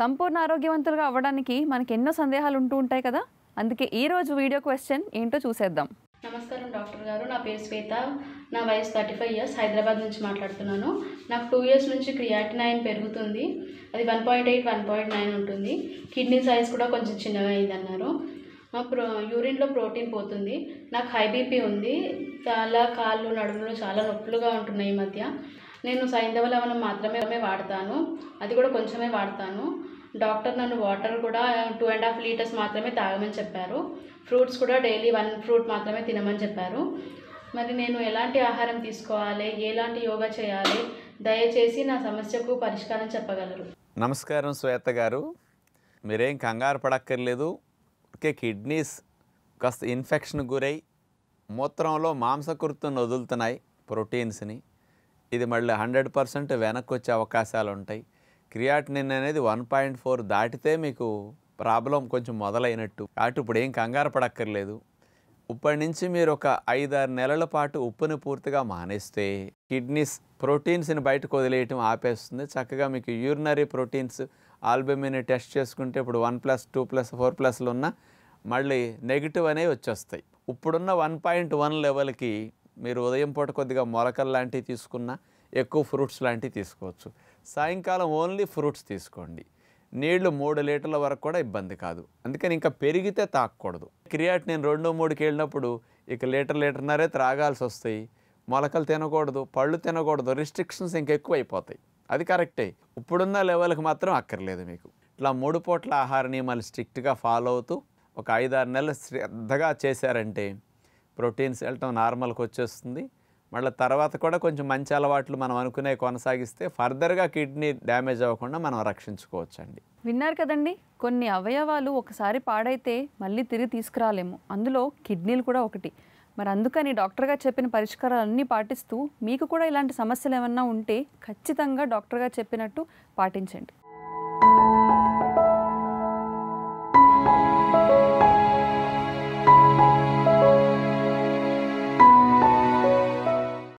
సంపూర్ణ ఆరోగ్యవంతులుగా అవ్వడానికి మనకి ఎన్నో సందేహాలు ఉంటూ ఉంటాయి కదా అందుకే ఈరోజు వీడియో క్వశ్చన్ ఏంటో చూసేద్దాం నమస్కారం డాక్టర్ గారు నా పేరు శ్వేత నా వయసు థర్టీ ఫైవ్ ఇయర్స్ హైదరాబాద్ నుంచి మాట్లాడుతున్నాను నాకు టూ ఇయర్స్ నుంచి క్రియాటినైన్ పెరుగుతుంది అది one point eight one point nine ఉంటుంది కిడ్నీ సైజ్ కూడా కొంచెం చిన్నగా అయిందన్నారు ప్రో యూరిన్లో ప్రోటీన్ పోతుంది నాకు హై బీపీ ఉంది చాలా కాళ్ళు నడుములు చాలా నొప్పులుగా ఉంటున్నాయి ఈ మధ్య నేను సైంధవ లవణం మాత్రమే వాడతాను అది కూడా కొంచెమే వాడతాను డాక్టర్ నన్ను వాటర్ కూడా టూ అండ్ హాఫ్ లీటర్స్ మాత్రమే తాగమని చెప్పారు ఫ్రూట్స్ కూడా డైలీ వన్ ఫ్రూట్ మాత్రమే తినమని చెప్పారు మరి నేను ఎలాంటి ఆహారం తీసుకోవాలి ఎలాంటి యోగా చేయాలి దయచేసి నా సమస్యకు పరిష్కారం చెప్పగలరు నమస్కారం శ్వేత గారు మీరేం కంగారు పడక్కర్లేదు ఓకే కిడ్నీస్ కాస్త ఇన్ఫెక్షన్ గురై మూత్రంలో మాంసకృతులు వదులుతున్నాయి ప్రోటీన్స్ని ఇది మళ్ళీ హండ్రెడ్ పర్సెంట్ వెనక్కి వచ్చే అవకాశాలు ఉంటాయి క్రియాటినిన్ అనేది వన్ పాయింట్ ఫోర్ దాటితే మీకు ప్రాబ్లం కొంచెం మొదలైనట్టు కాబట్టి ఇప్పుడు ఏం కంగారు పడక్కర్లేదు ఇప్పటి నుంచి మీరు ఒక ఐదారు నెలల పాటు ఉప్పుని పూర్తిగా మానేస్తే కిడ్నీస్ ప్రోటీన్స్ని బయటకు వదిలేయటం ఆపేస్తుంది చక్కగా మీకు యూరినరీ ప్రోటీన్స్ ఆల్బమిన్ టెస్ట్ చేసుకుంటే ఇప్పుడు one plus two plus four ప్లస్లు ఉన్న మళ్ళీ నెగిటివ్ అనేవి వచ్చేస్తాయి ఇప్పుడున్న వన్ పాయింట్ వన్ లెవెల్కి మీరు ఉదయం పూట కొద్దిగా మొలకలు లాంటివి తీసుకున్నా ఎక్కువ ఫ్రూట్స్ లాంటివి తీసుకోవచ్చు సాయంకాలం ఓన్లీ ఫ్రూట్స్ తీసుకోండి నీళ్లు మూడు లీటర్ల వరకు కూడా ఇబ్బంది కాదు అందుకని ఇంకా పెరిగితే తాకూడదు క్రియాట్ నేను రెండు మూడుకి వెళ్ళినప్పుడు ఇక లీటర్ లీటర్నరే త్రాగాల్సి వస్తాయి మొలకలు తినకూడదు పళ్ళు తినకూడదు రిస్ట్రిక్షన్స్ ఇంకా ఎక్కువ అయిపోతాయి అది కరెక్టే ఇప్పుడున్న లెవెల్కి మాత్రం అక్కర్లేదు మీకు ఇట్లా మూడు పూట్ల ఆహార నియమాలు స్ట్రిక్ట్గా ఫాలో అవుతూ ఒక ఐదారు నెలలు శ్రద్ధగా చేశారంటే ప్రోటీన్స్ వెళ్ళటం నార్మల్కి వచ్చేస్తుంది మళ్ళీ తర్వాత కూడా కొంచెం మంచి అలవాట్లు మనం అనుకునే కొనసాగిస్తే ఫర్దర్గా కిడ్నీ డ్యామేజ్ అవ్వకుండా మనం రక్షించుకోవచ్చండి విన్నారు కదండి కొన్ని అవయవాలు ఒకసారి పాడైతే మళ్ళీ తిరిగి తీసుకురాలేము అందులో కిడ్నీలు కూడా ఒకటి మరి అందుకని డాక్టర్గా చెప్పిన పరిష్కారాలన్నీ పాటిస్తూ మీకు కూడా ఇలాంటి సమస్యలు ఏమన్నా ఉంటే ఖచ్చితంగా డాక్టర్గా చెప్పినట్టు పాటించండి